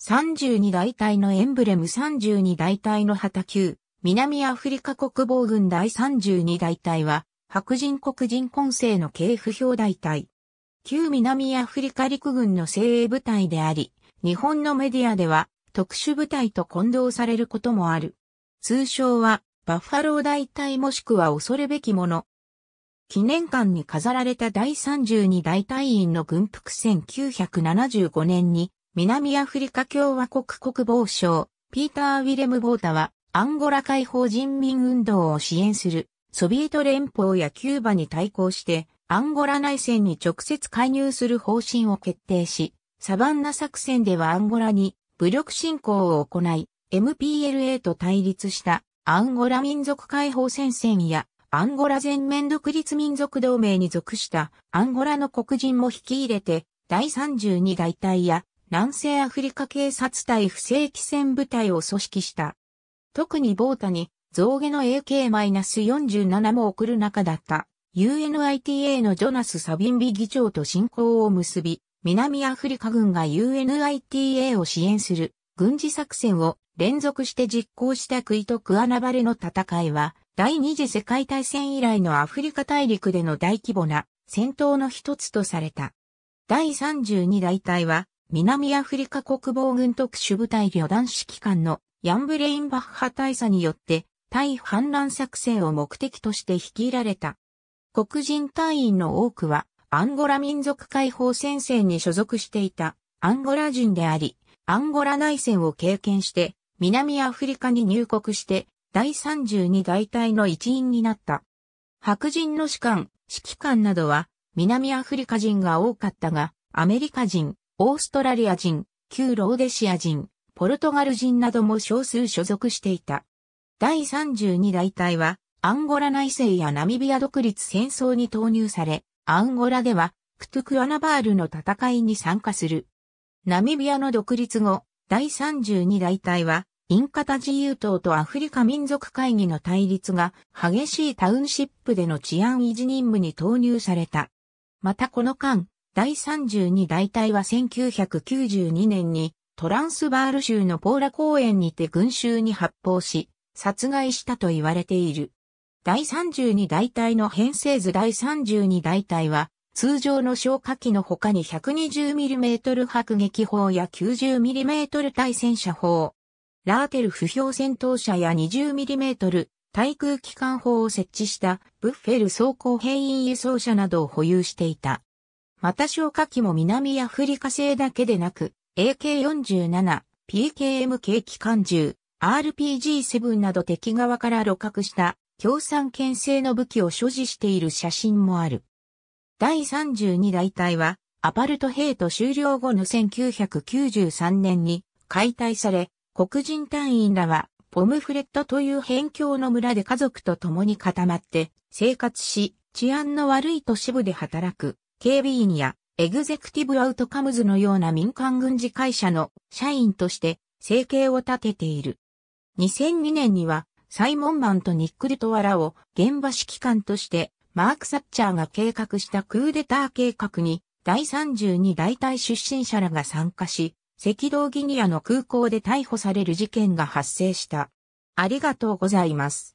32大隊のエンブレム32大隊の旗級、南アフリカ国防軍第32大隊は、白人黒人混成の系譜表大隊。旧南アフリカ陸軍の精鋭部隊であり、日本のメディアでは特殊部隊と混同されることもある。通称は、バッファロー大隊もしくは恐るべきもの。記念館に飾られた第32大隊員の軍服1975年に南アフリカ共和国国防省、ピーター・ウィレム・ボータは、アンゴラ解放人民運動を支援する、ソビエト連邦やキューバに対抗して、アンゴラ内戦に直接介入する方針を決定し、サバンナ作戦ではアンゴラに武力侵攻を行い、MPLA と対立したアンゴラ民族解放戦線やアンゴラ全面独立民族同盟に属したアンゴラの黒人も引き入れて第32外隊や南西アフリカ警察隊不正規戦部隊を組織した。特にボータに、象牙の AK-47 も送る中だった。UNITA のジョナス・サビンビ議長と親交を結び、南アフリカ軍が UNITA を支援する軍事作戦を連続して実行したクイとクアナバレの戦いは、第二次世界大戦以来のアフリカ大陸での大規模な戦闘の一つとされた。第32大隊は南アフリカ国防軍特殊部隊旅団指揮官のヤンブレインバッハ大佐によって対反乱作戦を目的として率いられた。黒人隊員の多くはアンゴラ民族解放戦線に所属していたアンゴラ人であり、アンゴラ内戦を経験して南アフリカに入国して第32大隊の一員になった。白人の士官、指揮官などは南アフリカ人が多かったが、アメリカ人、オーストラリア人、旧ローデシア人、ポルトガル人なども少数所属していた。第32大隊は、アンゴラ内政やナミビア独立戦争に投入され、アンゴラでは、クトゥクアナバールの戦いに参加する。ナミビアの独立後、第32大隊は、インカタ自由党とアフリカ民族会議の対立が激しいタウンシップでの治安維持任務に投入された。またこの間、第32大隊は1992年にトランスバール州のポーラ公園にて群衆に発砲し、殺害したと言われている。第32大隊の編成図第32大隊は、通常の消火器の他に 120mm 迫撃砲や 90mm 対戦車砲、ラーテル不評戦闘車や 20mm 対空機関砲を設置したブッフェル装甲兵員輸送車などを保有していた。また消火器も南アフリカ製だけでなく、AK-47、PKM k 機関銃、RPG-7 など敵側から露獲した共産権制の武器を所持している写真もある。第32大隊は、アパルトヘイト終了後の1993年に解体され、黒人隊員らは、ポムフレットという辺境の村で家族と共に固まって生活し、治安の悪い都市部で働く。警備員やエグゼクティブアウトカムズのような民間軍事会社の社員として生計を立てている。2002年にはサイモンマンとニック・ルトワラを現場指揮官としてマーク・サッチャーが計画したクーデター計画に第32大隊出身者らが参加し、赤道ギニアの空港で逮捕される事件が発生した。ありがとうございます。